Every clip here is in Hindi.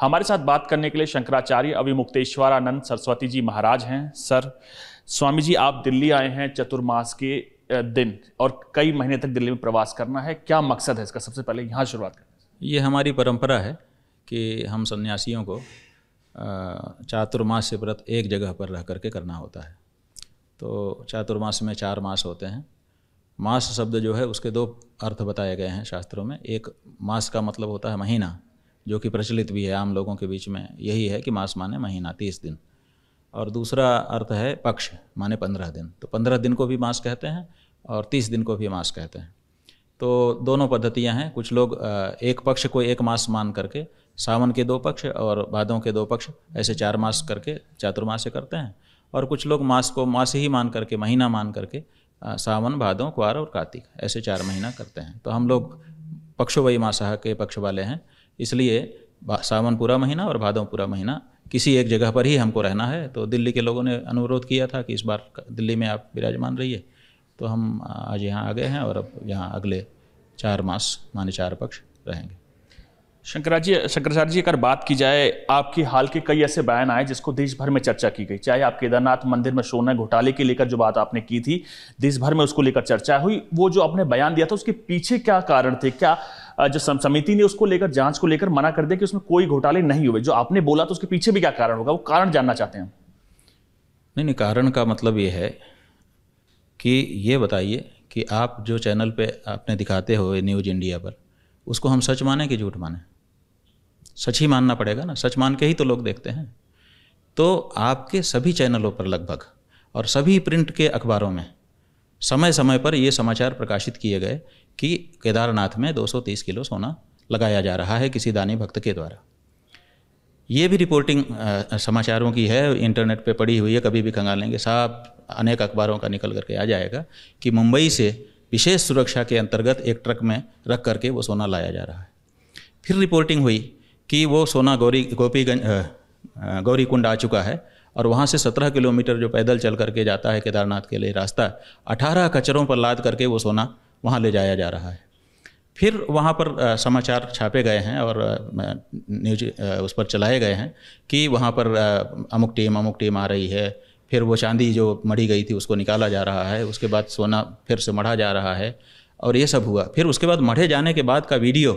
हमारे साथ बात करने के लिए शंकराचार्य अभिमुक्तेश्वरानंद सरस्वती जी महाराज हैं सर स्वामी जी आप दिल्ली आए हैं चतुर्मास के दिन और कई महीने तक दिल्ली में प्रवास करना है क्या मकसद है इसका सबसे पहले यहाँ शुरुआत करें ये हमारी परंपरा है कि हम सन्यासियों को चातुर्मास से व्रत एक जगह पर रह करके करना होता है तो चातुर्मास में चार मास होते हैं मास शब्द जो है उसके दो अर्थ बताए गए हैं शास्त्रों में एक मास का मतलब होता है महीना जो कि प्रचलित भी है आम लोगों के बीच में यही है कि मास माने महीना तीस दिन और दूसरा अर्थ है पक्ष माने पंद्रह दिन तो पंद्रह दिन को भी मास कहते हैं और तीस दिन को भी मास कहते हैं तो दोनों पद्धतियां हैं कुछ लोग एक पक्ष को एक मास मान करके सावन के दो पक्ष और भादों के दो पक्ष ऐसे चार मास करके चातुर्मास करते हैं और कुछ लोग मास को मास ही मान करके महीना मान करके सावन भादों कुआर और कार्तिक ऐसे चार महीना करते हैं तो हम लोग पक्षोवई मासाह के पक्ष वाले हैं इसलिए सावन पूरा महीना और भादव पूरा महीना किसी एक जगह पर ही हमको रहना है तो दिल्ली के लोगों ने अनुरोध किया था कि इस बार दिल्ली में आप विराजमान रहिए तो हम आज यहाँ आ गए हैं और अब यहाँ अगले चार मास माने चार पक्ष रहेंगे शंकराचार्य शंकराचार्य जी अगर बात की जाए आपकी हाल के कई ऐसे बयान आए जिसको देश भर में चर्चा की गई चाहे आप केदारनाथ मंदिर में सोना घोटाले के लेकर जो बात आपने की थी देश भर में उसको लेकर चर्चा हुई वो जो आपने बयान दिया था उसके पीछे क्या कारण थे क्या जो समिति ने उसको लेकर जांच को लेकर मना कर दिया कि उसमें कोई घोटाले नहीं हुए जो आपने बोला तो उसके पीछे भी क्या कारण होगा वो कारण जानना चाहते हैं नहीं नहीं कारण का मतलब ये है कि ये बताइए कि आप जो चैनल पे आपने दिखाते हो न्यूज इंडिया पर उसको हम सच माने कि झूठ माने सच ही मानना पड़ेगा ना सच मान के ही तो लोग देखते हैं तो आपके सभी चैनलों पर लगभग और सभी प्रिंट के अखबारों में समय समय पर ये समाचार प्रकाशित किए गए कि केदारनाथ में 230 किलो सोना लगाया जा रहा है किसी दानी भक्त के द्वारा ये भी रिपोर्टिंग आ, समाचारों की है इंटरनेट पे पड़ी हुई है कभी भी खंगालेंगे साफ अनेक अखबारों का निकल करके आ जाएगा कि मुंबई से विशेष सुरक्षा के अंतर्गत एक ट्रक में रख करके वो सोना लाया जा रहा है फिर रिपोर्टिंग हुई कि वो सोना गौरी गोपीगंज गौरी कुंड आ चुका है और वहाँ से 17 किलोमीटर जो पैदल चल करके जाता है केदारनाथ के लिए रास्ता 18 कचरों पर लाद करके वो सोना वहाँ ले जाया जा रहा है फिर वहाँ पर समाचार छापे गए हैं और न्यूज उस पर चलाए गए हैं कि वहाँ पर अमुक टीम अमुक टीम आ रही है फिर वो चांदी जो मढ़ी गई थी उसको निकाला जा रहा है उसके बाद सोना फिर से मढ़ा जा रहा है और ये सब हुआ फिर उसके बाद मढ़े जाने के बाद का वीडियो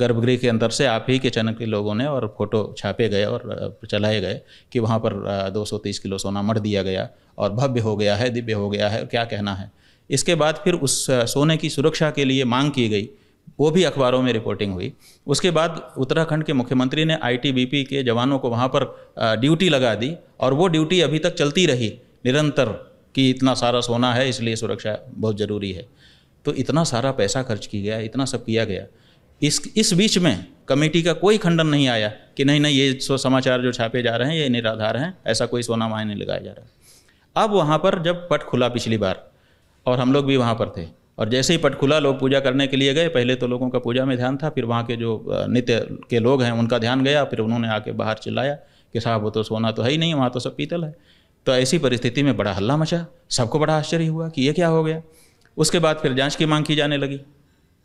गर्भगृह के अंदर से आप ही के चैनल के लोगों ने और फोटो छापे गए और चलाए गए कि वहाँ पर 230 किलो सोना मढ़ दिया गया और भव्य हो गया है दिव्य हो गया है क्या कहना है इसके बाद फिर उस सोने की सुरक्षा के लिए मांग की गई वो भी अखबारों में रिपोर्टिंग हुई उसके बाद उत्तराखंड के मुख्यमंत्री ने आईटीबीपी के जवानों को वहाँ पर ड्यूटी लगा दी और वो ड्यूटी अभी तक चलती रही निरंतर कि इतना सारा सोना है इसलिए सुरक्षा बहुत ज़रूरी है तो इतना सारा पैसा खर्च किया गया इतना सब किया गया इस इस बीच में कमेटी का कोई खंडन नहीं आया कि नहीं नहीं ये समाचार जो छापे जा रहे हैं ये निराधार हैं ऐसा कोई सोना नहीं लगाया जा रहा है अब वहाँ पर जब पट खुला पिछली बार और हम लोग भी वहाँ पर थे और जैसे ही पट खुला लोग पूजा करने के लिए गए पहले तो लोगों का पूजा में ध्यान था फिर वहाँ के जो नित्य के लोग हैं उनका ध्यान गया फिर उन्होंने आके बाहर चिल्लाया कि साहब वो तो सोना तो है ही नहीं वहाँ तो सब पीतल है तो ऐसी परिस्थिति में बड़ा हल्ला मचा सबको बड़ा आश्चर्य हुआ कि ये क्या हो गया उसके बाद फिर जाँच की मांग की जाने लगी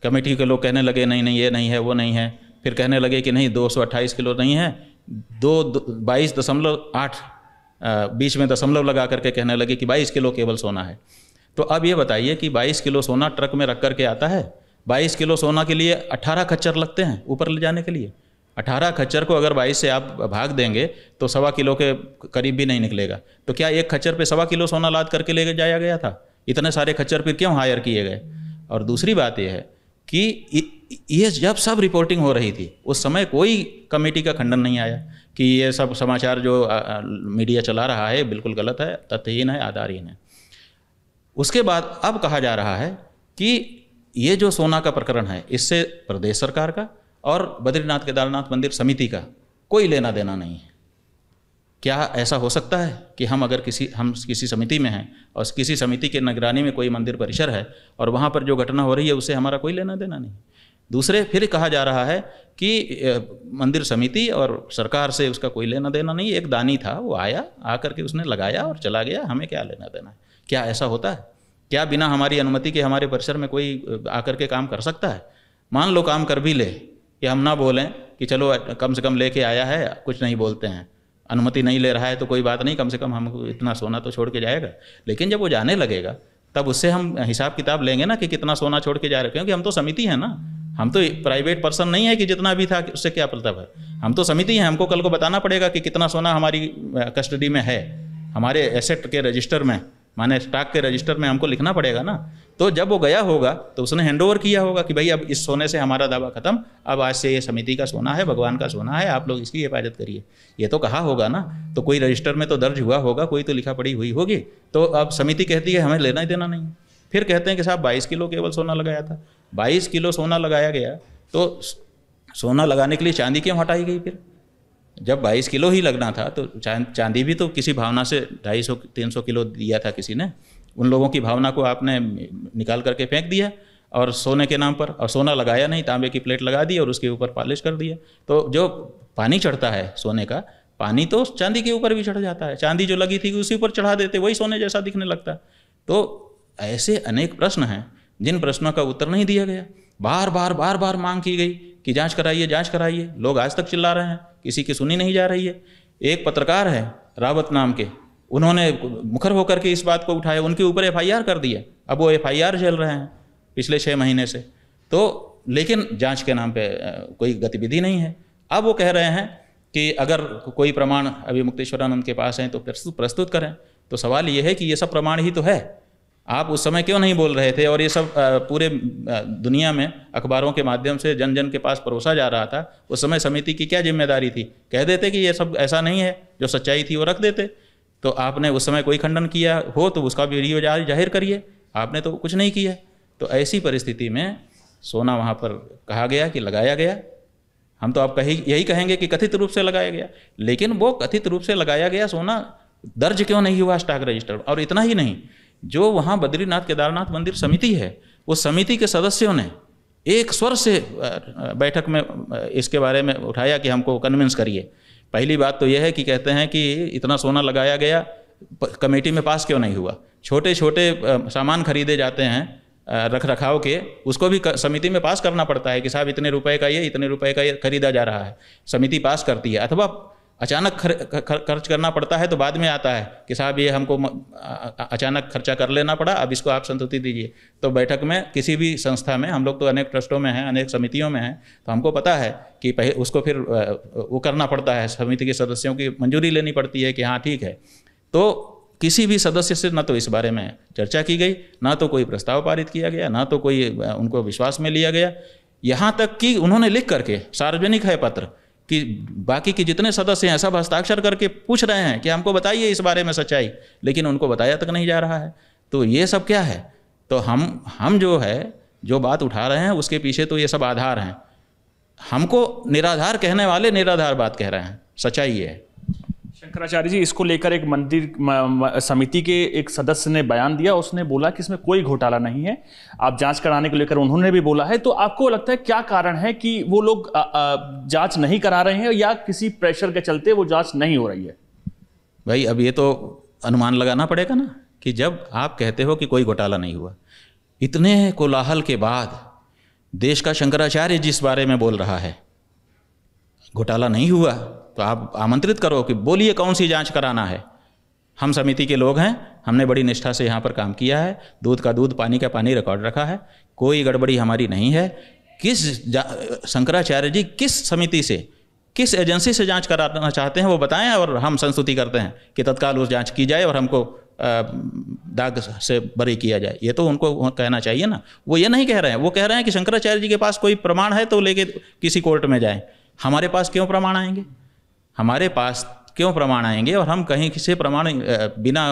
कमेटी के लोग कहने लगे नहीं नहीं ये नहीं है वो नहीं है फिर कहने लगे कि नहीं दो किलो नहीं है दो, दो बाईस दशमलव आठ बीच में दशमलव लगा करके कहने लगे कि बाईस किलो केवल सोना है तो अब ये बताइए कि 22 किलो सोना ट्रक में रख कर के आता है 22 किलो सोना के लिए 18 खच्चर लगते हैं ऊपर ले जाने के लिए 18 खच्चर को अगर 22 से आप भाग देंगे तो सवा किलो के करीब भी नहीं निकलेगा तो क्या एक खच्चर पे सवा किलो सोना लाद करके ले जाया गया था इतने सारे खच्चर फिर क्यों हायर किए गए और दूसरी बात यह है कि ये जब सब रिपोर्टिंग हो रही थी उस समय कोई कमेटी का खंडन नहीं आया कि ये सब समाचार जो मीडिया चला रहा है बिल्कुल गलत है तथ्यहीन है आधारहीन है उसके बाद अब कहा जा रहा है कि ये जो सोना का प्रकरण है इससे प्रदेश सरकार का और बद्रीनाथ केदारनाथ मंदिर समिति का कोई लेना देना नहीं है क्या ऐसा हो सकता है कि हम अगर किसी हम किसी समिति में हैं और किसी समिति के निगरानी में कोई मंदिर परिसर है और वहाँ पर जो घटना हो रही है उससे हमारा कोई लेना देना नहीं दूसरे फिर कहा जा रहा है कि मंदिर समिति और सरकार से उसका कोई लेना देना नहीं एक दानी था वो आया आकर के उसने लगाया और चला गया हमें क्या लेना देना है क्या ऐसा होता है क्या बिना हमारी अनुमति के हमारे परिसर में कोई आकर के काम कर सकता है मान लो काम कर भी ले कि हम ना बोलें कि चलो कम से कम लेके आया है कुछ नहीं बोलते हैं अनुमति नहीं ले रहा है तो कोई बात नहीं कम से कम हम इतना सोना तो छोड़ के जाएगा लेकिन जब वो जाने लगेगा तब उससे हम हिसाब किताब लेंगे ना कि कितना सोना छोड़ के जा रहे क्योंकि हम तो समिति है ना हम तो प्राइवेट पर्सन नहीं है कि जितना भी था उससे क्या मतलब है हम तो समिति हैं हमको कल को बताना पड़ेगा कि कितना सोना हमारी कस्टडी में है हमारे एसेट के रजिस्टर में माने स्टॉक के रजिस्टर में हमको लिखना पड़ेगा ना तो जब वो गया होगा तो उसने हैंड ओवर किया होगा कि भाई अब इस सोने से हमारा दावा खत्म अब आज से ये समिति का सोना है भगवान का सोना है आप लोग इसकी हिफाजत करिए ये तो कहा होगा ना तो कोई रजिस्टर में तो दर्ज हुआ होगा कोई तो लिखा पड़ी हुई होगी तो अब समिति कहती है हमें लेना ही देना नहीं फिर कहते हैं कि साहब बाईस किलो केवल सोना लगाया था बाईस किलो सोना लगाया गया तो सोना लगाने के लिए चांदी क्यों हटाई गई फिर जब 22 किलो ही लगना था तो चांदी भी तो किसी भावना से 250 300 किलो दिया था किसी ने उन लोगों की भावना को आपने निकाल करके फेंक दिया और सोने के नाम पर और सोना लगाया नहीं तांबे की प्लेट लगा दी और उसके ऊपर पॉलिश कर दिया तो जो पानी चढ़ता है सोने का पानी तो चांदी के ऊपर भी चढ़ जाता है चांदी जो लगी थी उसी ऊपर चढ़ा देते वही सोने जैसा दिखने लगता तो ऐसे अनेक प्रश्न हैं जिन प्रश्नों का उत्तर नहीं दिया गया बार बार बार बार मांग की गई कि जांच कराइए जांच कराइए लोग आज तक चिल्ला रहे हैं किसी की सुनी नहीं जा रही है एक पत्रकार है रावत नाम के उन्होंने मुखर होकर के इस बात को उठाया उनके ऊपर एफ कर दिया अब वो एफ झेल रहे हैं पिछले छः महीने से तो लेकिन जांच के नाम पे कोई गतिविधि नहीं है अब वो कह रहे हैं कि अगर कोई प्रमाण अभी मुक्तेश्वरानंद के पास हैं तो प्रस्तुत करें तो सवाल ये है कि ये सब प्रमाण ही तो है आप उस समय क्यों नहीं बोल रहे थे और ये सब पूरे दुनिया में अखबारों के माध्यम से जन जन के पास परोसा जा रहा था उस समय समिति की क्या जिम्मेदारी थी कह देते कि ये सब ऐसा नहीं है जो सच्चाई थी वो रख देते तो आपने उस समय कोई खंडन किया हो तो उसका वीडियो जाहिर करिए आपने तो कुछ नहीं किया तो ऐसी परिस्थिति में सोना वहाँ पर कहा गया कि लगाया गया हम तो आप कही यही कहेंगे कि कथित रूप से लगाया गया लेकिन वो कथित रूप से लगाया गया सोना दर्ज क्यों नहीं हुआ स्टॉक रजिस्टर और इतना ही नहीं जो वहाँ बद्रीनाथ केदारनाथ मंदिर समिति है वो समिति के सदस्यों ने एक स्वर से बैठक में इसके बारे में उठाया कि हमको कन्विंस करिए पहली बात तो यह है कि कहते हैं कि इतना सोना लगाया गया कमेटी में पास क्यों नहीं हुआ छोटे छोटे सामान खरीदे जाते हैं रख रखाव के उसको भी समिति में पास करना पड़ता है कि साहब इतने रुपए का ये इतने रुपए का ये खरीदा जा रहा है समिति पास करती है अथवा अचानक खर, खर, खर्च करना पड़ता है तो बाद में आता है कि साहब ये हमको अचानक खर्चा कर लेना पड़ा अब इसको आप संतुति दीजिए तो बैठक में किसी भी संस्था में हम लोग तो अनेक ट्रस्टों में हैं अनेक समितियों में हैं तो हमको पता है कि पहले उसको फिर वो करना पड़ता है समिति के सदस्यों की मंजूरी लेनी पड़ती है कि हाँ ठीक है तो किसी भी सदस्य से न तो इस बारे में चर्चा की गई न तो कोई प्रस्ताव पारित किया गया न तो कोई उनको विश्वास में लिया गया यहाँ तक कि उन्होंने लिख करके सार्वजनिक है पत्र कि बाकी के जितने सदस्य हैं सब हस्ताक्षर करके पूछ रहे हैं कि हमको बताइए इस बारे में सच्चाई लेकिन उनको बताया तक नहीं जा रहा है तो ये सब क्या है तो हम हम जो है जो बात उठा रहे हैं उसके पीछे तो ये सब आधार हैं हमको निराधार कहने वाले निराधार बात कह रहे हैं सच्चाई है शंकराचार्य जी इसको लेकर एक मंदिर समिति के एक सदस्य ने बयान दिया उसने बोला कि इसमें कोई घोटाला नहीं है आप जांच कराने को लेकर उन्होंने भी बोला है तो आपको लगता है क्या कारण है कि वो लोग जांच नहीं करा रहे हैं या किसी प्रेशर के चलते वो जांच नहीं हो रही है भाई अब ये तो अनुमान लगाना पड़ेगा ना कि जब आप कहते हो कि कोई घोटाला नहीं हुआ इतने कोलाहल के बाद देश का शंकराचार्य जिस बारे में बोल रहा है घोटाला नहीं हुआ तो आप आमंत्रित करो कि बोलिए कौन सी जांच कराना है हम समिति के लोग हैं हमने बड़ी निष्ठा से यहाँ पर काम किया है दूध का दूध पानी का पानी रिकॉर्ड रखा है कोई गड़बड़ी हमारी नहीं है किस शंकराचार्य जी किस समिति से किस एजेंसी से जांच कराना चाहते हैं वो बताएं और हम संस्तुति करते हैं कि तत्काल उस जांच की जाए और हमको दाग से बरी किया जाए ये तो उनको कहना चाहिए ना वो ये नहीं कह रहे हैं वो कह रहे हैं कि शंकराचार्य जी के पास कोई प्रमाण है तो लेके किसी कोर्ट में जाए हमारे पास क्यों प्रमाण आएंगे हमारे पास क्यों प्रमाण आएंगे और हम कहीं किसी प्रमाण बिना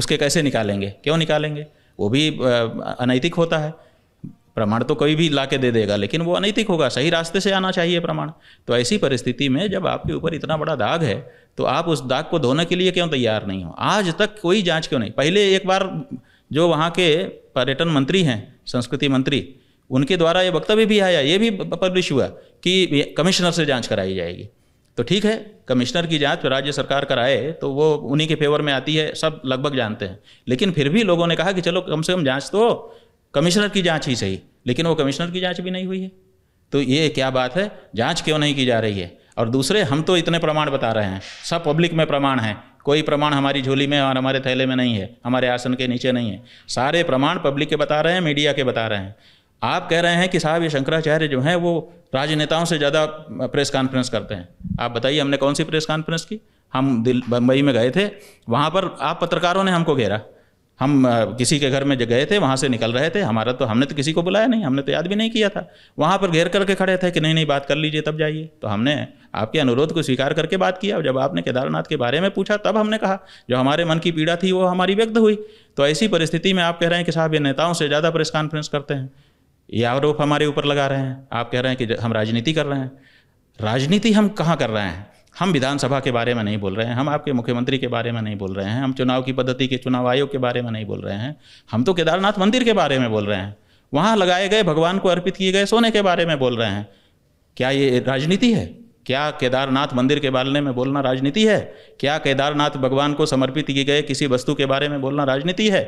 उसके कैसे निकालेंगे क्यों निकालेंगे वो भी अनैतिक होता है प्रमाण तो कोई भी ला के दे देगा लेकिन वो अनैतिक होगा सही रास्ते से आना चाहिए प्रमाण तो ऐसी परिस्थिति में जब आपके ऊपर इतना बड़ा दाग है तो आप उस दाग को धोने के लिए क्यों तैयार नहीं हो आज तक कोई जांच क्यों नहीं पहले एक बार जो वहाँ के पर्यटन मंत्री हैं संस्कृति मंत्री उनके द्वारा ये वक्तव्य भी आया ये भी पब्लिश हुआ कि कमिश्नर से जांच कराई जाएगी तो ठीक है कमिश्नर की जांच राज्य सरकार कराए तो वो उन्हीं के फेवर में आती है सब लगभग जानते हैं लेकिन फिर भी लोगों ने कहा कि चलो कम से कम जांच तो कमिश्नर की जांच ही सही लेकिन वो कमिश्नर की जांच भी नहीं हुई है तो ये क्या बात है जांच क्यों नहीं की जा रही है और दूसरे हम तो इतने प्रमाण बता रहे हैं सब पब्लिक में प्रमाण है कोई प्रमाण हमारी झोली में और हमारे थैले में नहीं है हमारे आसन के नीचे नहीं है सारे प्रमाण पब्लिक के बता रहे हैं मीडिया के बता रहे हैं आप कह रहे हैं कि साहब ये शंकराचार्य जो हैं वो राजनेताओं से ज़्यादा प्रेस कॉन्फ्रेंस करते हैं आप बताइए हमने कौन सी प्रेस कॉन्फ्रेंस की हम दिल बम्बई में गए थे वहाँ पर आप पत्रकारों ने हमको घेरा हम किसी के घर में गए थे वहाँ से निकल रहे थे हमारा तो हमने तो किसी को बुलाया नहीं हमने तो याद भी नहीं किया था वहाँ पर घेर करके खड़े थे कि नहीं नहीं बात कर लीजिए तब जाइए तो हमने आपके अनुरोध को स्वीकार करके बात किया और जब आपने केदारनाथ के बारे में पूछा तब हमने कहा जो हमारे मन की पीड़ा थी वो हमारी व्यक्त हुई तो ऐसी परिस्थिति में आप कह रहे हैं कि साहब ये नेताओं से ज़्यादा प्रेस कॉन्फ्रेंस करते हैं ये आरोप हमारे ऊपर लगा रहे हैं आप कह रहे हैं कि हम राजनीति कर रहे हैं राजनीति हम कहाँ कर रहे हैं हम विधानसभा के बारे में नहीं बोल रहे हैं हम आपके मुख्यमंत्री के बारे में नहीं बोल रहे हैं हम चुनाव की पद्धति के चुनाव आयोग के बारे में नहीं बोल रहे हैं हम तो केदारनाथ मंदिर के बारे में बोल रहे हैं वहाँ लगाए गए भगवान को अर्पित किए गए सोने के बारे में बोल रहे हैं क्या ये राजनीति है क्या केदारनाथ मंदिर के बारे में बोलना राजनीति है क्या केदारनाथ भगवान को समर्पित किए गए किसी वस्तु के बारे में बोलना राजनीति है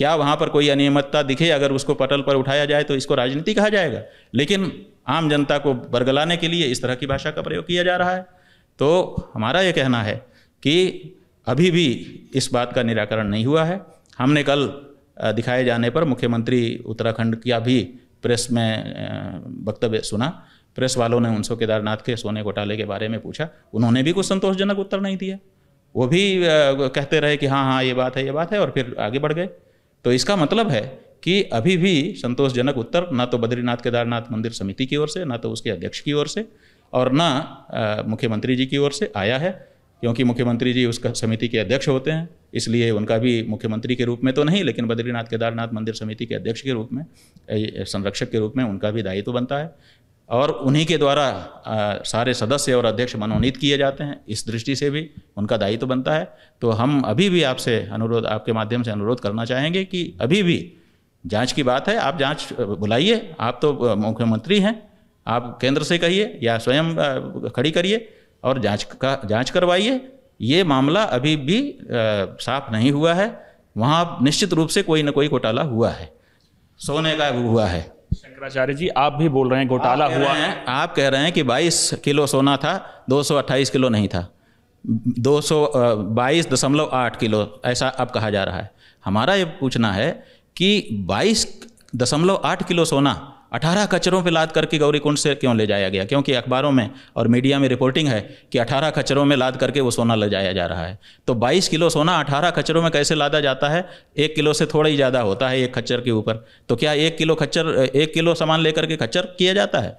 क्या वहाँ पर कोई अनियमितता दिखे अगर उसको पटल पर उठाया जाए तो इसको राजनीति कहा जाएगा लेकिन आम जनता को बरगलाने के लिए इस तरह की भाषा का प्रयोग किया जा रहा है तो हमारा ये कहना है कि अभी भी इस बात का निराकरण नहीं हुआ है हमने कल दिखाए जाने पर मुख्यमंत्री उत्तराखंड का भी प्रेस में वक्तव्य सुना प्रेस वालों ने उनसो केदारनाथ के सोने घोटाले के बारे में पूछा उन्होंने भी कुछ संतोषजनक उत्तर नहीं दिया वो भी कहते रहे कि हाँ हाँ ये बात है ये बात है और फिर आगे बढ़ गए तो इसका मतलब है कि अभी भी संतोषजनक उत्तर ना तो बद्रीनाथ केदारनाथ मंदिर समिति की ओर से ना तो उसके अध्यक्ष की ओर से और ना मुख्यमंत्री जी की ओर से आया है क्योंकि मुख्यमंत्री जी उसका समिति के अध्यक्ष होते हैं इसलिए उनका भी मुख्यमंत्री के रूप में तो नहीं लेकिन बद्रीनाथ केदारनाथ मंदिर समिति के अध्यक्ष के रूप में संरक्षक के रूप में उनका भी दायित्व तो बनता है और उन्हीं के द्वारा आ, सारे सदस्य और अध्यक्ष मनोनीत किए जाते हैं इस दृष्टि से भी उनका दायित्व तो बनता है तो हम अभी भी आपसे अनुरोध आपके माध्यम से अनुरोध करना चाहेंगे कि अभी भी जांच की बात है आप जांच बुलाइए आप तो मुख्यमंत्री हैं आप केंद्र से कहिए या स्वयं खड़ी करिए और जांच का जांच करवाइए ये मामला अभी भी साफ नहीं हुआ है वहाँ निश्चित रूप से कोई ना कोई घोटाला हुआ है सोने का हुआ है शंकराचार्य जी आप भी बोल रहे हैं घोटाला हुआ है आप कह रहे हैं कि 22 किलो सोना था 228 किलो नहीं था दो आठ किलो ऐसा अब कहा जा रहा है हमारा ये पूछना है कि दशमलव आठ किलो सोना अठारह खच्चरों पर लाद करके गौरी कुंड से क्यों ले जाया गया क्योंकि अखबारों में और मीडिया में रिपोर्टिंग है कि अठारह खच्चरों में लाद करके वो सोना ले जाया जा रहा है तो बाईस किलो सोना अठारह खच्चरों में कैसे लादा जाता है एक किलो से थोड़ा ही ज़्यादा होता है एक खच्चर के ऊपर तो क्या एक किलो खच्चर एक किलो सामान लेकर के खच्चर किया जाता है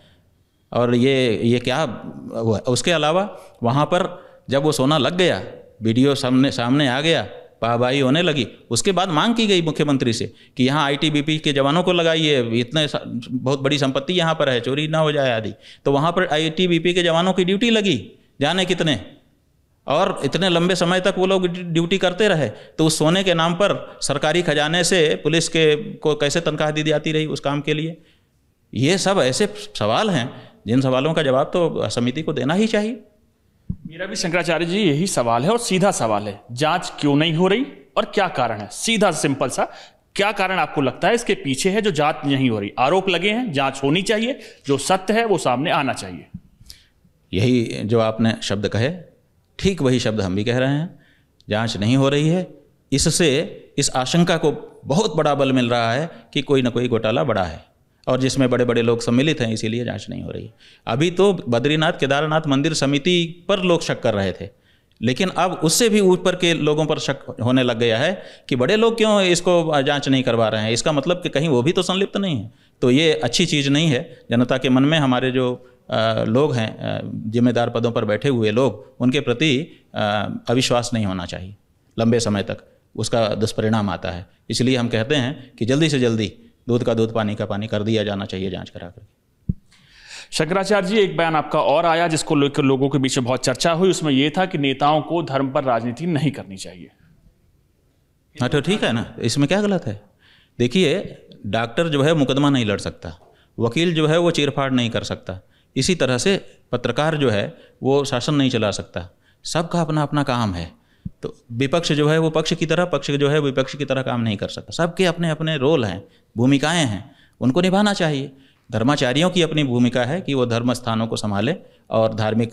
और ये ये क्या उसके अलावा वहाँ पर जब वो सोना लग गया वीडियो सामने सामने आ गया पाबाई होने लगी उसके बाद मांग की गई मुख्यमंत्री से कि यहाँ आईटीबीपी के जवानों को लगाइए इतने बहुत बड़ी संपत्ति यहाँ पर है चोरी ना हो जाए आदि तो वहाँ पर आईटीबीपी के जवानों की ड्यूटी लगी जाने कितने और इतने लंबे समय तक वो लोग ड्यूटी करते रहे तो उस सोने के नाम पर सरकारी खजाने से पुलिस के को कैसे तनख्वाह दी जाती रही उस काम के लिए ये सब ऐसे सवाल हैं जिन सवालों का जवाब तो समिति को देना ही चाहिए मेरा भी शंकराचार्य जी यही सवाल है और सीधा सवाल है जांच क्यों नहीं हो रही और क्या कारण है सीधा सिंपल सा क्या कारण आपको लगता है इसके पीछे है जो जांच नहीं हो रही आरोप लगे हैं जांच होनी चाहिए जो सत्य है वो सामने आना चाहिए यही जो आपने शब्द कहे ठीक वही शब्द हम भी कह रहे हैं जांच नहीं हो रही है इससे इस आशंका को बहुत बड़ा बल मिल रहा है कि कोई ना कोई घोटाला बड़ा है और जिसमें बड़े बड़े लोग सम्मिलित हैं इसीलिए जांच नहीं हो रही अभी तो बद्रीनाथ केदारनाथ मंदिर समिति पर लोग शक कर रहे थे लेकिन अब उससे भी ऊपर के लोगों पर शक होने लग गया है कि बड़े लोग क्यों इसको जांच नहीं करवा रहे हैं इसका मतलब कि कहीं वो भी तो संलिप्त नहीं है तो ये अच्छी चीज़ नहीं है जनता के मन में हमारे जो लोग हैं जिम्मेदार पदों पर बैठे हुए लोग उनके प्रति अविश्वास नहीं होना चाहिए लंबे समय तक उसका दुष्परिणाम आता है इसलिए हम कहते हैं कि जल्दी से जल्दी दूध का दूध पानी का पानी कर दिया जाना चाहिए जांच करा करके शंकराचार्य जी एक बयान आपका और आया जिसको लेकर लोगों के बीच में बहुत चर्चा हुई उसमें यह था कि नेताओं को धर्म पर राजनीति नहीं करनी चाहिए हाँ तो ठीक है ना इसमें क्या गलत है देखिए डॉक्टर जो है मुकदमा नहीं लड़ सकता वकील जो है वो चीरफाड़ नहीं कर सकता इसी तरह से पत्रकार जो है वो शासन नहीं चला सकता सबका अपना अपना काम है तो विपक्ष जो है वो पक्ष की तरह पक्ष जो है विपक्ष की तरह काम नहीं कर सकता सबके अपने अपने रोल हैं भूमिकाएं हैं उनको निभाना चाहिए धर्माचार्यों की अपनी भूमिका है कि वो धर्म स्थानों को संभालें और धार्मिक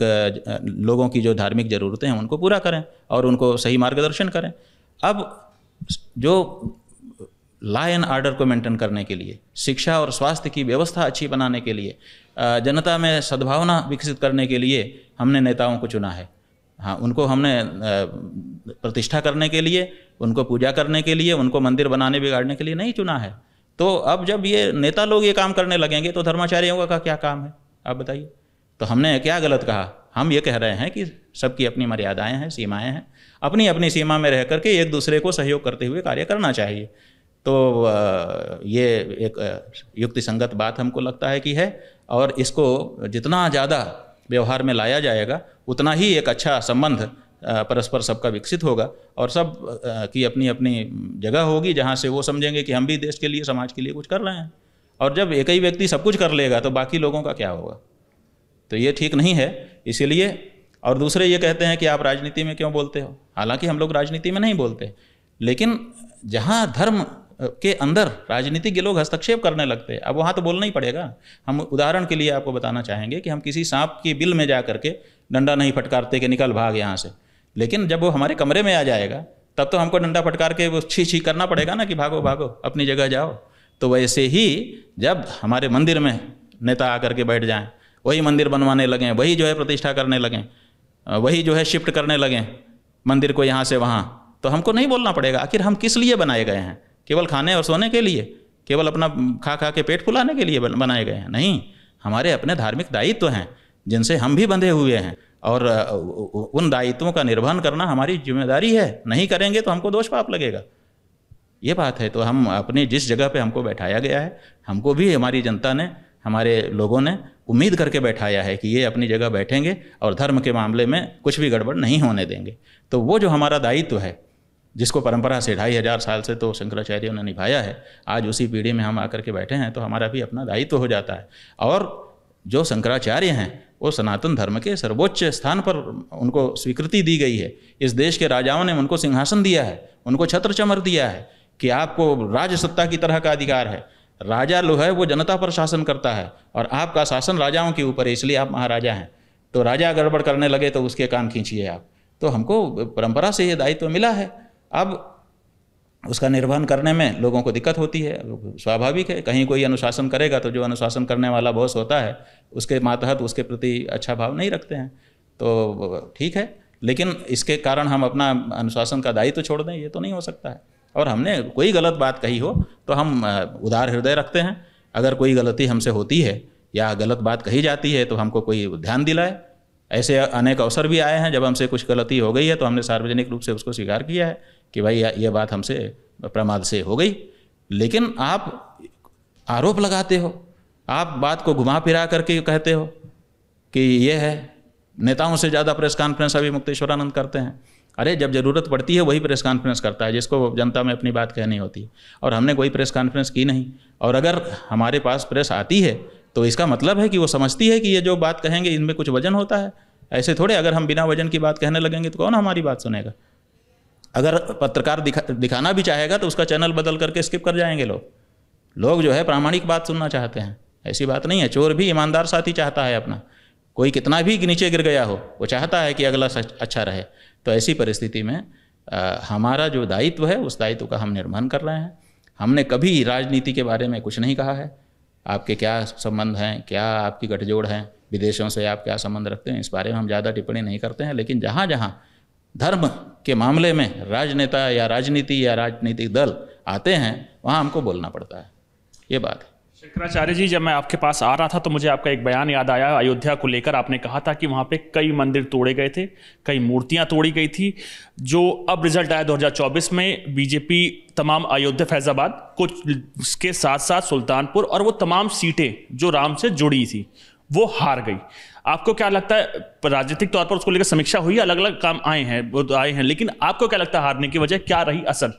लोगों की जो धार्मिक ज़रूरतें हैं उनको पूरा करें और उनको सही मार्गदर्शन करें अब जो लॉ एंड आर्डर को मेंटेन करने के लिए शिक्षा और स्वास्थ्य की व्यवस्था अच्छी बनाने के लिए जनता में सद्भावना विकसित करने के लिए हमने नेताओं को चुना है हाँ उनको हमने प्रतिष्ठा करने के लिए उनको पूजा करने के लिए उनको मंदिर बनाने बिगाड़ने के लिए नहीं चुना है तो अब जब ये नेता लोग ये काम करने लगेंगे तो धर्माचार्यों का क्या काम है आप बताइए तो हमने क्या गलत कहा हम ये कह रहे हैं कि सबकी अपनी मर्यादाएं हैं सीमाएं हैं अपनी अपनी सीमा में रह करके एक दूसरे को सहयोग करते हुए कार्य करना चाहिए तो ये एक युक्ति संगत बात हमको लगता है कि है और इसको जितना ज़्यादा व्यवहार में लाया जाएगा उतना ही एक अच्छा संबंध परस्पर सबका विकसित होगा और सब की अपनी अपनी जगह होगी जहाँ से वो समझेंगे कि हम भी देश के लिए समाज के लिए कुछ कर रहे हैं और जब एक ही व्यक्ति सब कुछ कर लेगा तो बाकी लोगों का क्या होगा तो ये ठीक नहीं है इसीलिए और दूसरे ये कहते हैं कि आप राजनीति में क्यों बोलते हो हालांकि हम लोग राजनीति में नहीं बोलते लेकिन जहाँ धर्म के अंदर के लोग हस्तक्षेप करने लगते हैं अब वहाँ तो बोलना ही पड़ेगा हम उदाहरण के लिए आपको बताना चाहेंगे कि हम किसी सांप की बिल में जा करके डंडा नहीं फटकारते कि निकल भाग यहाँ से लेकिन जब वो हमारे कमरे में आ जाएगा तब तो हमको डंडा फटकार के वो छी छी करना पड़ेगा ना कि भागो भागो अपनी जगह जाओ तो वैसे ही जब हमारे मंदिर में नेता आकर के बैठ जाएं वही मंदिर बनवाने लगें वही जो है प्रतिष्ठा करने लगें वही जो है शिफ्ट करने लगें मंदिर को यहाँ से वहाँ तो हमको नहीं बोलना पड़ेगा आखिर हम किस लिए बनाए गए हैं केवल खाने और सोने के लिए केवल अपना खा खा के पेट फुलाने के लिए बनाए गए हैं नहीं हमारे अपने धार्मिक दायित्व हैं जिनसे हम भी बंधे हुए हैं और उन दायित्वों का निर्वहन करना हमारी जिम्मेदारी है नहीं करेंगे तो हमको दोष पाप लगेगा ये बात है तो हम अपनी जिस जगह पे हमको बैठाया गया है हमको भी हमारी जनता ने हमारे लोगों ने उम्मीद करके बैठाया है कि ये अपनी जगह बैठेंगे और धर्म के मामले में कुछ भी गड़बड़ नहीं होने देंगे तो वो जो हमारा दायित्व है जिसको परंपरा से ढाई हज़ार साल से तो शंकराचार्यों ने निभाया है आज उसी पीढ़ी में हम आकर के बैठे हैं तो हमारा भी अपना दायित्व तो हो जाता है और जो शंकराचार्य हैं वो सनातन धर्म के सर्वोच्च स्थान पर उनको स्वीकृति दी गई है इस देश के राजाओं ने उनको सिंहासन दिया है उनको छत्र चमर दिया है कि आपको राजसत्ता की तरह का अधिकार है राजा लो है वो जनता पर शासन करता है और आपका शासन राजाओं के ऊपर है इसलिए आप महाराजा हैं तो राजा गड़बड़ करने लगे तो उसके कान खींचिए आप तो हमको परंपरा से ये दायित्व तो मिला है अब उसका निर्वहन करने में लोगों को दिक्कत होती है स्वाभाविक है कहीं कोई अनुशासन करेगा तो जो अनुशासन करने वाला बॉस होता है उसके मातहत उसके प्रति अच्छा भाव नहीं रखते हैं तो ठीक है लेकिन इसके कारण हम अपना अनुशासन का दायित्व तो छोड़ दें ये तो नहीं हो सकता है और हमने कोई गलत बात कही हो तो हम उदार हृदय रखते हैं अगर कोई गलती हमसे होती है या गलत बात कही जाती है तो हमको कोई ध्यान दिलाए ऐसे अनेक अवसर भी आए हैं जब हमसे कुछ गलती हो गई है तो हमने सार्वजनिक रूप से उसको स्वीकार किया है कि भाई ये बात हमसे प्रमाद से हो गई लेकिन आप आरोप लगाते हो आप बात को घुमा फिरा करके कहते हो कि ये है नेताओं से ज़्यादा प्रेस कॉन्फ्रेंस अभी मुक्तेश्वरानंद करते हैं अरे जब ज़रूरत पड़ती है वही प्रेस कॉन्फ्रेंस करता है जिसको जनता में अपनी बात कहनी होती है और हमने कोई प्रेस कॉन्फ्रेंस की नहीं और अगर हमारे पास प्रेस आती है तो इसका मतलब है कि वो समझती है कि ये जो बात कहेंगे इनमें कुछ वजन होता है ऐसे थोड़े अगर हम बिना वजन की बात कहने लगेंगे तो कौन हमारी बात सुनेगा अगर पत्रकार दिखा दिखाना भी चाहेगा तो उसका चैनल बदल करके स्किप कर जाएंगे लोग लोग जो है प्रामाणिक बात सुनना चाहते हैं ऐसी बात नहीं है चोर भी ईमानदार साथी चाहता है अपना कोई कितना भी नीचे गिर गया हो वो चाहता है कि अगला अच्छा रहे तो ऐसी परिस्थिति में आ, हमारा जो दायित्व है उस दायित्व का हम निर्माण कर रहे हैं हमने कभी राजनीति के बारे में कुछ नहीं कहा है आपके क्या संबंध हैं क्या आपकी गठजोड़ हैं विदेशों से आप क्या संबंध रखते हैं इस बारे में हम ज़्यादा टिप्पणी नहीं करते हैं लेकिन जहाँ जहाँ धर्म के मामले में राजनेता या राजनीति या राजनीतिक दल आते हैं वहाँ हमको बोलना पड़ता है ये बात है शंकराचार्य जी जब मैं आपके पास आ रहा था तो मुझे आपका एक बयान याद आया अयोध्या को लेकर आपने कहा था कि वहाँ पे कई मंदिर तोड़े गए थे कई मूर्तियाँ तोड़ी गई थी जो अब रिजल्ट आया 2024 में बीजेपी तमाम अयोध्या फैज़ाबाद कुछ के साथ साथ सुल्तानपुर और वो तमाम सीटें जो राम से जुड़ी थी वो हार गई आपको क्या लगता है राजनीतिक तौर पर उसको लेकर समीक्षा हुई अलग अलग काम आए हैं तो आए हैं लेकिन आपको क्या लगता है हारने की वजह क्या रही असल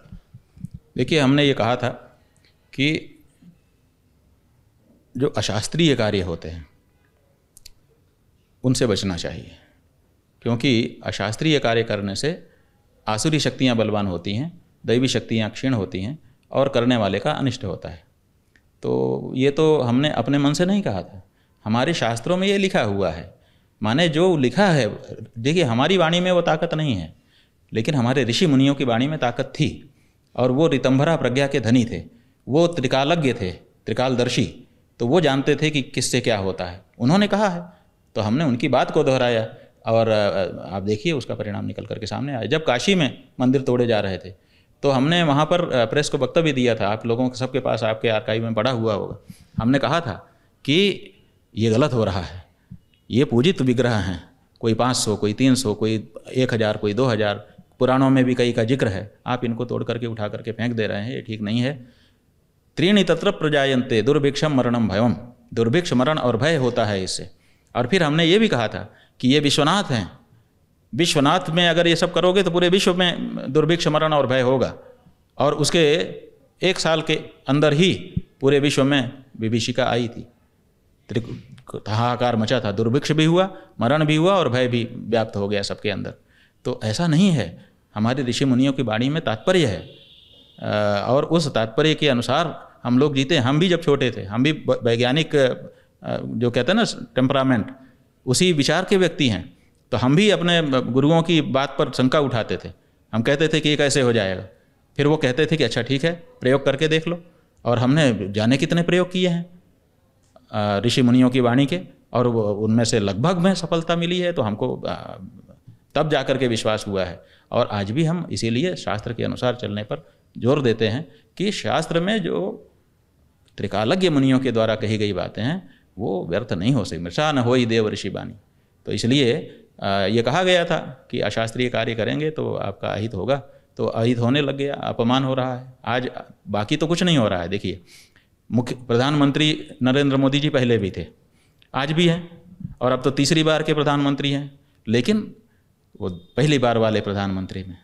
देखिए हमने ये कहा था कि जो अशास्त्रीय कार्य होते हैं उनसे बचना चाहिए क्योंकि अशास्त्रीय कार्य करने से आसुरी शक्तियाँ बलवान होती हैं दैवी शक्तियाँ क्षीण होती हैं और करने वाले का अनिष्ट होता है तो ये तो हमने अपने मन से नहीं कहा था हमारे शास्त्रों में ये लिखा हुआ है माने जो लिखा है देखिए हमारी वाणी में वो ताकत नहीं है लेकिन हमारे ऋषि मुनियों की वाणी में ताकत थी और वो रितंभरा प्रज्ञा के धनी थे वो त्रिकालज्ञ थे त्रिकालदर्शी तो वो जानते थे कि किससे क्या होता है उन्होंने कहा है तो हमने उनकी बात को दोहराया और आप देखिए उसका परिणाम निकल करके सामने आया जब काशी में मंदिर तोड़े जा रहे थे तो हमने वहाँ पर प्रेस को वक्तव्य दिया था आप लोगों के सबके पास आपके आर्काइव में बड़ा हुआ होगा हमने कहा था कि ये गलत हो रहा है ये पूजित विग्रह हैं कोई पाँच सौ कोई तीन सौ कोई एक हज़ार कोई दो हज़ार पुराणों में भी कई का जिक्र है आप इनको तोड़ करके उठा करके फेंक दे रहे हैं ये ठीक नहीं है त्रीणी तत्र प्रजायन्ते दुर्भिक्षम मरणम भयम दुर्भिक्ष मरण और भय होता है इससे और फिर हमने ये भी कहा था कि ये विश्वनाथ हैं विश्वनाथ में अगर ये सब करोगे तो पूरे विश्व में दुर्भिक्ष मरण और भय होगा और उसके एक साल के अंदर ही पूरे विश्व में विभीषिका आई थी हाहाकार मचा था दुर्भिक्ष भी हुआ मरण भी हुआ और भय भी व्याप्त हो गया सबके अंदर तो ऐसा नहीं है हमारे ऋषि मुनियों की वाणी में तात्पर्य है और उस तात्पर्य के अनुसार हम लोग जीते हम भी जब छोटे थे हम भी वैज्ञानिक जो कहते हैं ना टेम्परामेंट उसी विचार के व्यक्ति हैं तो हम भी अपने गुरुओं की बात पर शंका उठाते थे हम कहते थे कि ये कैसे हो जाएगा फिर वो कहते थे कि अच्छा ठीक है प्रयोग करके देख लो और हमने जाने कितने प्रयोग किए हैं ऋषि मुनियों की वाणी के और उनमें से लगभग में सफलता मिली है तो हमको तब जा कर के विश्वास हुआ है और आज भी हम इसीलिए शास्त्र के अनुसार चलने पर जोर देते हैं कि शास्त्र में जो त्रिकालज्ञ मुनियों के द्वारा कही गई बातें हैं वो व्यर्थ नहीं हो सकती मृषा न हो ही देव ऋषि बानी तो इसलिए ये कहा गया था कि अशास्त्रीय कार्य करेंगे तो आपका अहित होगा तो अहित होने लग गया अपमान हो रहा है आज बाकी तो कुछ नहीं हो रहा है देखिए मुख्य प्रधानमंत्री नरेंद्र मोदी जी पहले भी थे आज भी हैं और अब तो तीसरी बार के प्रधानमंत्री हैं लेकिन वो पहली बार वाले प्रधानमंत्री में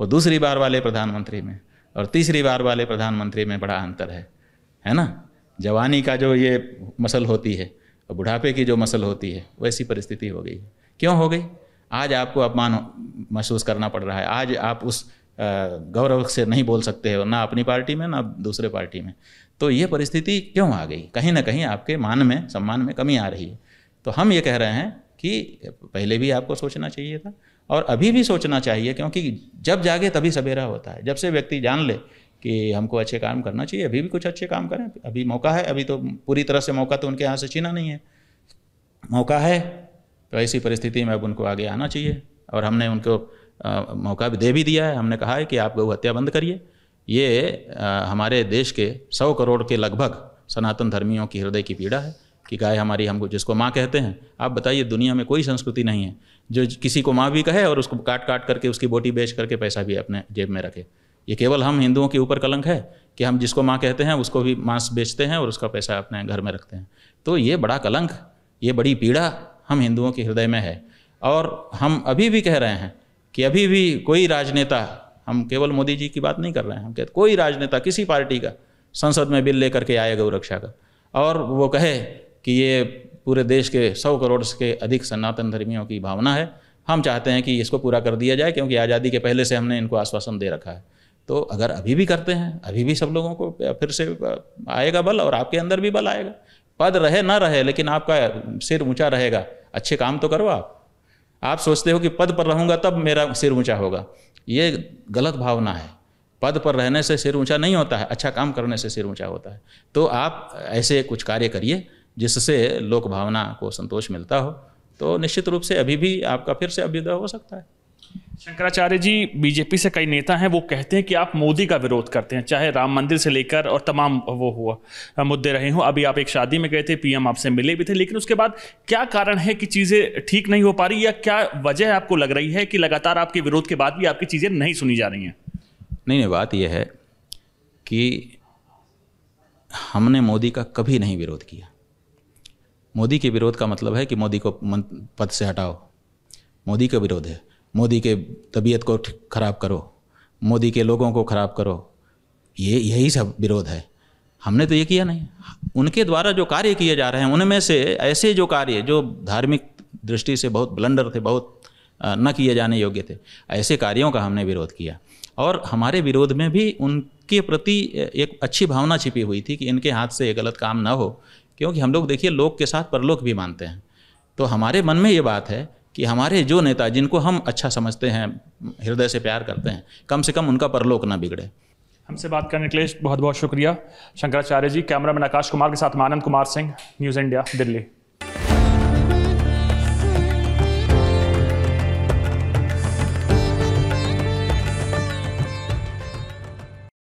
वो दूसरी बार वाले प्रधानमंत्री में और तीसरी बार वाले प्रधानमंत्री में बड़ा अंतर है है ना जवानी का जो ये मसल होती है और बुढ़ापे की जो मसल होती है वैसी परिस्थिति हो गई है क्यों हो गई आज आपको अपमान महसूस करना पड़ रहा है आज आप उस गौरव से नहीं बोल सकते हो ना अपनी पार्टी में ना दूसरे पार्टी में तो ये परिस्थिति क्यों आ गई कहीं ना कहीं आपके मान में सम्मान में कमी आ रही है तो हम ये कह रहे हैं कि पहले भी आपको सोचना चाहिए था और अभी भी सोचना चाहिए क्योंकि जब जागे तभी सवेरा होता है जब से व्यक्ति जान ले कि हमको अच्छे काम करना चाहिए अभी भी कुछ अच्छे काम करें अभी मौका है अभी तो पूरी तरह से मौका तो उनके यहाँ से छीना नहीं है मौका है तो ऐसी परिस्थिति में अब उनको आगे आना चाहिए और हमने उनको आ, मौका भी दे भी दिया है हमने कहा है कि आप गौ हत्या बंद करिए ये आ, हमारे देश के सौ करोड़ के लगभग सनातन धर्मियों की हृदय की पीड़ा है कि गाय हमारी हमको जिसको माँ कहते हैं आप बताइए दुनिया में कोई संस्कृति नहीं है जो किसी को माँ भी कहे और उसको काट काट करके उसकी बोटी बेच करके पैसा भी अपने जेब में रखे ये केवल हम हिंदुओं के ऊपर कलंक है कि हम जिसको माँ कहते हैं उसको भी मांस बेचते हैं और उसका पैसा अपने घर में रखते हैं तो ये बड़ा कलंक ये बड़ी पीड़ा हम हिंदुओं के हृदय में है और हम अभी भी कह रहे हैं कि अभी भी कोई राजनेता हम केवल मोदी जी की बात नहीं कर रहे हैं हम कहते कोई राजनेता किसी पार्टी का संसद में बिल लेकर के आए गौरक्षा का और वो कहे कि ये पूरे देश के सौ करोड़ के अधिक सनातन धर्मियों की भावना है हम चाहते हैं कि इसको पूरा कर दिया जाए क्योंकि आज़ादी के पहले से हमने इनको आश्वासन दे रखा है तो अगर अभी भी करते हैं अभी भी सब लोगों को फिर से आएगा बल और आपके अंदर भी बल आएगा पद रहे ना रहे लेकिन आपका सिर ऊंचा रहेगा अच्छे काम तो करो आप आप सोचते हो कि पद पर रहूँगा तब मेरा सिर ऊंचा होगा ये गलत भावना है पद पर रहने से सिर ऊंचा नहीं होता है अच्छा काम करने से सिर ऊंचा होता है तो आप ऐसे कुछ कार्य करिए जिससे लोक भावना को संतोष मिलता हो तो निश्चित रूप से अभी भी आपका फिर से अभ्युदय हो सकता है शंकराचार्य जी बीजेपी से कई नेता हैं वो कहते हैं कि आप मोदी का विरोध करते हैं चाहे राम मंदिर से लेकर और तमाम वो हुआ मुद्दे रहे हों अभी आप एक शादी में गए थे पीएम आपसे मिले भी थे लेकिन उसके बाद क्या कारण है कि चीज़ें ठीक नहीं हो पा रही या क्या वजह आपको लग रही है कि लगातार आपके विरोध के बाद भी आपकी चीज़ें नहीं सुनी जा रही हैं नहीं नहीं बात यह है कि हमने मोदी का कभी नहीं विरोध किया मोदी के विरोध का मतलब है कि मोदी को पद से हटाओ मोदी का विरोध है मोदी के तबीयत को ख़राब करो मोदी के लोगों को ख़राब करो ये यही सब विरोध है हमने तो ये किया नहीं उनके द्वारा जो कार्य किए जा रहे हैं उनमें से ऐसे जो कार्य जो धार्मिक दृष्टि से बहुत ब्लंडर थे बहुत न किए जाने योग्य थे ऐसे कार्यों का हमने विरोध किया और हमारे विरोध में भी उनके प्रति एक अच्छी भावना छिपी हुई थी कि इनके हाथ से ये गलत काम ना हो क्योंकि हम लोग देखिए लोक के साथ परलोक भी मानते हैं तो हमारे मन में ये बात है कि हमारे जो नेता जिनको हम अच्छा समझते हैं हृदय से प्यार करते हैं कम से कम उनका परलोक ना बिगड़े हमसे बात करने के लिए बहुत बहुत शुक्रिया शंकराचार्य जी कैमरामैन आकाश कुमार के साथ मानंद कुमार सिंह न्यूज़ इंडिया दिल्ली